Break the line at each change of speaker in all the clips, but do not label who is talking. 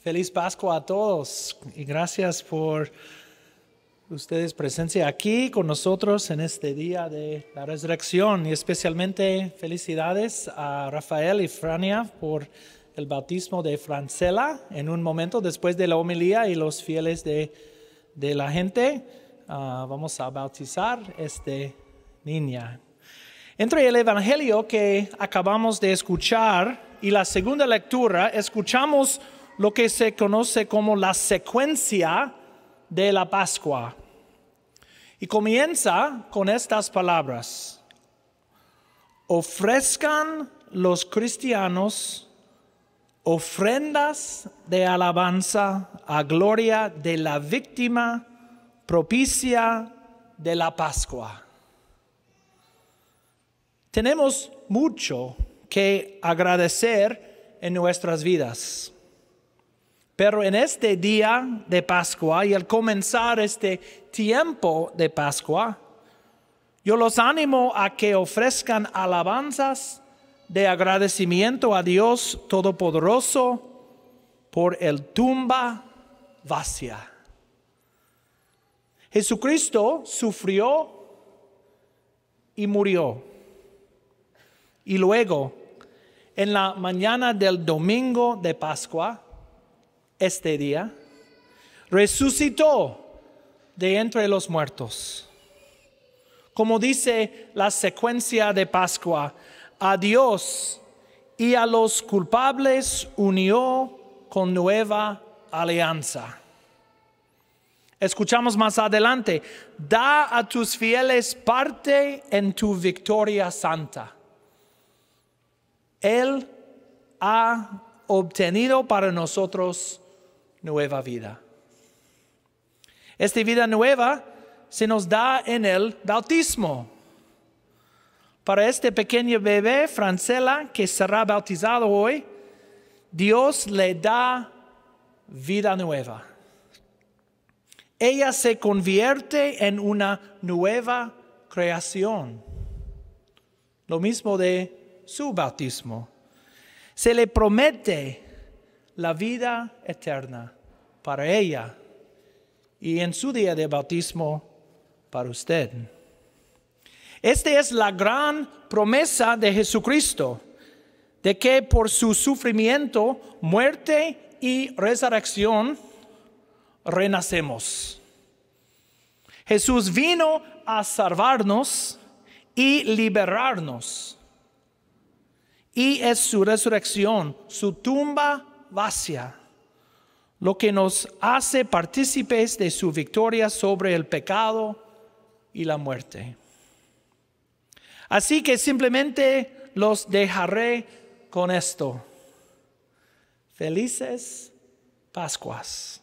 Feliz Pascua a todos y gracias por ustedes presencia aquí con nosotros en este día de la resurrección y especialmente felicidades a Rafael y Frania por el bautismo de Francela en un momento después de la homilía y los fieles de, de la gente. Ah, vamos a bautizar este niña. Entre el Evangelio que acabamos de escuchar y la segunda lectura, escuchamos lo que se conoce como la secuencia de la Pascua. Y comienza con estas palabras. Ofrezcan los cristianos ofrendas de alabanza a gloria de la víctima propicia de la Pascua. Tenemos mucho que agradecer en nuestras vidas. Pero en este día de Pascua y al comenzar este tiempo de Pascua, yo los animo a que ofrezcan alabanzas de agradecimiento a Dios Todopoderoso por el tumba vacía. Jesucristo sufrió y murió. Y luego, en la mañana del domingo de Pascua, este día, resucitó de entre los muertos. Como dice la secuencia de Pascua, a Dios y a los culpables unió con nueva alianza. Escuchamos más adelante, da a tus fieles parte en tu victoria santa. Él ha obtenido para nosotros nueva vida. Esta vida nueva se nos da en el bautismo. Para este pequeño bebé, Francela, que será bautizado hoy, Dios le da vida nueva. Ella se convierte en una nueva creación. Lo mismo de su bautismo. Se le promete la vida eterna para ella y en su día de bautismo para usted. Esta es la gran promesa de Jesucristo, de que por su sufrimiento, muerte y resurrección renacemos. Jesús vino a salvarnos y liberarnos. Y es su resurrección, su tumba vacía lo que nos hace partícipes de su victoria sobre el pecado y la muerte. Así que simplemente los dejaré con esto. Felices Pascuas.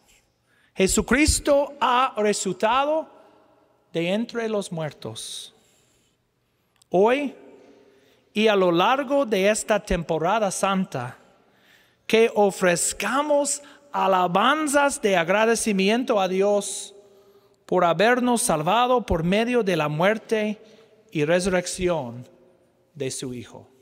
Jesucristo ha resucitado de entre los muertos. Hoy y a lo largo de esta temporada santa, que ofrezcamos alabanzas de agradecimiento a Dios por habernos salvado por medio de la muerte y resurrección de su Hijo.